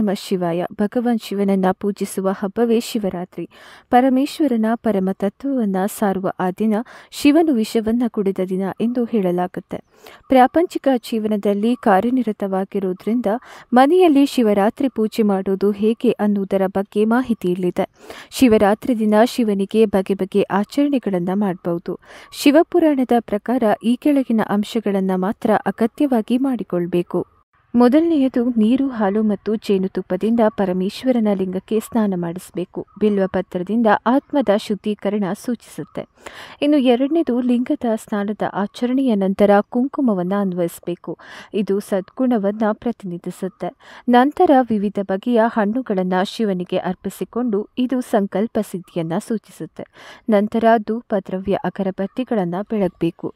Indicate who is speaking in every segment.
Speaker 1: ನಮ ಶಿವಾಯ ಭಗವಾನ್ ಶಿವನನ್ನ ಪೂಜಿಸುವ ಹಬ್ಬವೇ ಶಿವರಾತ್ರಿ ಪರಮೇಶ್ವರನ ಪರಮ ತತ್ವವನ್ನ ಸಾರುವ ಆ ದಿನ ಶಿವನು ವಿಷವನ್ನ ಕುಡಿದ ದಿನ ಎಂದು ಹೇಳಲಾಗುತ್ತೆ ಪ್ರಾಪಂಚಿಕ ಜೀವನದಲ್ಲಿ ಕಾರ್ಯನಿರತವಾಗಿರುವುದರಿಂದ ಮನೆಯಲ್ಲಿ ಶಿವರಾತ್ರಿ ಪೂಜೆ ಮಾಡುವುದು ಹೇಗೆ ಅನ್ನುವುದರ ಬಗ್ಗೆ ಮಾಹಿತಿ ಇಲ್ಲಿದೆ ಶಿವರಾತ್ರಿ ದಿನ ಶಿವನಿಗೆ ಬಗೆ ಬಗೆ ಆಚರಣೆಗಳನ್ನು ಮಾಡಬಹುದು ಶಿವಪುರಾಣದ ಪ್ರಕಾರ ಈ ಕೆಳಗಿನ ಅಂಶಗಳನ್ನು ಮಾತ್ರ ಅಗತ್ಯವಾಗಿ ಮಾಡಿಕೊಳ್ಬೇಕು ಮೊದಲನೆಯದು ನೀರು ಹಾಲು ಮತ್ತು ಜೇನುತುಪ್ಪದಿಂದ ಪರಮೇಶ್ವರನ ಲಿಂಗಕ್ಕೆ ಸ್ನಾನ ಮಾಡಿಸಬೇಕು ಬಿಲ್ವ ಪತ್ರದಿಂದ ಆತ್ಮದ ಶುದ್ಧೀಕರಣ ಸೂಚಿಸುತ್ತೆ ಇನ್ನು ಎರಡನೇದು ಲಿಂಗದ ಸ್ನಾನದ ಆಚರಣೆಯ ನಂತರ ಕುಂಕುಮವನ್ನು ಅನ್ವಯಿಸಬೇಕು ಇದು ಸದ್ಗುಣವನ್ನು ಪ್ರತಿನಿಧಿಸುತ್ತೆ ನಂತರ ವಿವಿಧ ಬಗೆಯ ಹಣ್ಣುಗಳನ್ನು ಶಿವನಿಗೆ ಅರ್ಪಿಸಿಕೊಂಡು ಇದು ಸಂಕಲ್ಪ ಸಿದ್ಧಿಯನ್ನು ಸೂಚಿಸುತ್ತೆ ನಂತರ ಧೂಪ ದ್ರವ್ಯ ಅಗರಬತ್ತಿಗಳನ್ನು ಬೆಳಗಬೇಕು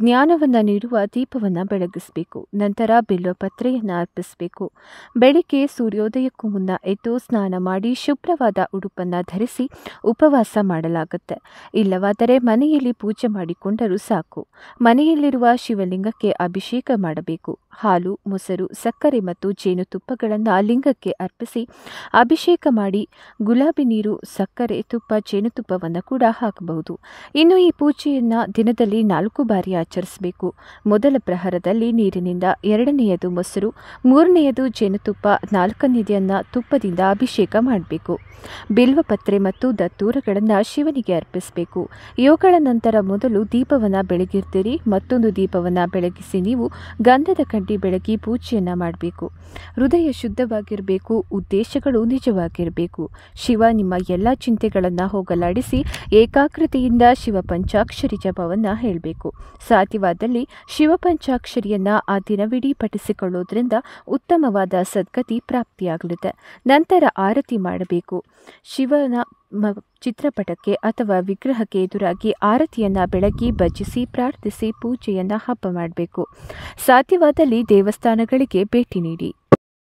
Speaker 1: ಜ್ಞಾನವನ್ನು ನೀಡುವ ದೀಪವನ್ನು ಬೆಳಗಿಸಬೇಕು ನಂತರ ಬಿಲ್ವ ತಲೆಯನ್ನು ಅರ್ಪಿಸಬೇಕು ಬೆಳಿಗ್ಗೆ ಸೂರ್ಯೋದಯಕ್ಕೂ ಮುನ್ನ ಎದ್ದು ಸ್ನಾನ ಮಾಡಿ ಶುಭ್ರವಾದ ಉಡುಪನ್ನು ಧರಿಸಿ ಉಪವಾಸ ಮಾಡಲಾಗುತ್ತೆ ಇಲ್ಲವಾದರೆ ಮನೆಯಲ್ಲಿ ಪೂಜೆ ಮಾಡಿಕೊಂಡರೂ ಸಾಕು ಮನೆಯಲ್ಲಿರುವ ಶಿವಲಿಂಗಕ್ಕೆ ಅಭಿಷೇಕ ಮಾಡಬೇಕು ಹಾಲು ಮೊಸರು ಸಕ್ಕರೆ ಮತ್ತು ಜೇನುತುಪ್ಪಗಳನ್ನು ಲಿಂಗಕ್ಕೆ ಅರ್ಪಿಸಿ ಅಭಿಷೇಕ ಮಾಡಿ ಗುಲಾಬಿ ನೀರು ಸಕ್ಕರೆ ತುಪ್ಪ ಜೇನುತುಪ್ಪವನ್ನು ಕೂಡ ಹಾಕಬಹುದು ಇನ್ನು ಈ ಪೂಜೆಯನ್ನು ದಿನದಲ್ಲಿ ನಾಲ್ಕು ಬಾರಿ ಆಚರಿಸಬೇಕು ಮೊದಲ ಪ್ರಹರದಲ್ಲಿ ನೀರಿನಿಂದ ಎರಡನೆಯದು ಮೊಸರು ಮೂರನೆಯದು ಜೇನುತುಪ್ಪ ನಾಲ್ಕನೇದನ್ನು ತುಪ್ಪದಿಂದ ಅಭಿಷೇಕ ಮಾಡಬೇಕು ಬಿಲ್ವಪತ್ರೆ ಮತ್ತು ದತ್ತೂರಗಳನ್ನು ಶಿವನಿಗೆ ಅರ್ಪಿಸಬೇಕು ಇವುಗಳ ನಂತರ ಮೊದಲು ದೀಪವನ್ನು ಬೆಳಗಿರ್ತೀರಿ ಮತ್ತೊಂದು ದೀಪವನ್ನು ಬೆಳಗಿಸಿ ನೀವು ಗಂಧದ ಕಡ್ಡಿ ಬೆಳಗಿ ಪೂಜೆಯನ್ನು ಮಾಡಬೇಕು ಹೃದಯ ಶುದ್ಧವಾಗಿರಬೇಕು ಉದ್ದೇಶಗಳು ನಿಜವಾಗಿರಬೇಕು ಶಿವ ನಿಮ್ಮ ಎಲ್ಲ ಚಿಂತೆಗಳನ್ನು ಹೋಗಲಾಡಿಸಿ ಏಕಾಗ್ರತೆಯಿಂದ ಶಿವ ಪಂಚಾಕ್ಷರಿ ಜಪವನ್ನು ಹೇಳಬೇಕು ಸಾಧ್ಯವಾದಲ್ಲಿ ಶಿವ ಪಂಚಾಕ್ಷರಿಯನ್ನು ಆ ದಿನವಿಡೀ ಪಠಿಸಿಕೊಳ್ಳೋದು ಮಾಡುವುದರಿಂದ ಉತ್ತಮವಾದ ಸದ್ಗತಿ ಪ್ರಾಪ್ತಿಯಾಗಲಿದೆ ನಂತರ ಆರತಿ ಮಾಡಬೇಕು ಶಿವನ ಚಿತ್ರಪಟಕ್ಕೆ ಅಥವಾ ವಿಗ್ರಹಕ್ಕೆ ಎದುರಾಗಿ ಆರತಿಯನ್ನು ಬೆಳಗ್ಗೆ ಭಜಿಸಿ ಪ್ರಾರ್ಥಿಸಿ ಪೂಜೆಯನ್ನು ಹಬ್ಬ ಮಾಡಬೇಕು ಸಾಧ್ಯವಾದಲ್ಲಿ ದೇವಸ್ಥಾನಗಳಿಗೆ ಭೇಟಿ ನೀಡಿ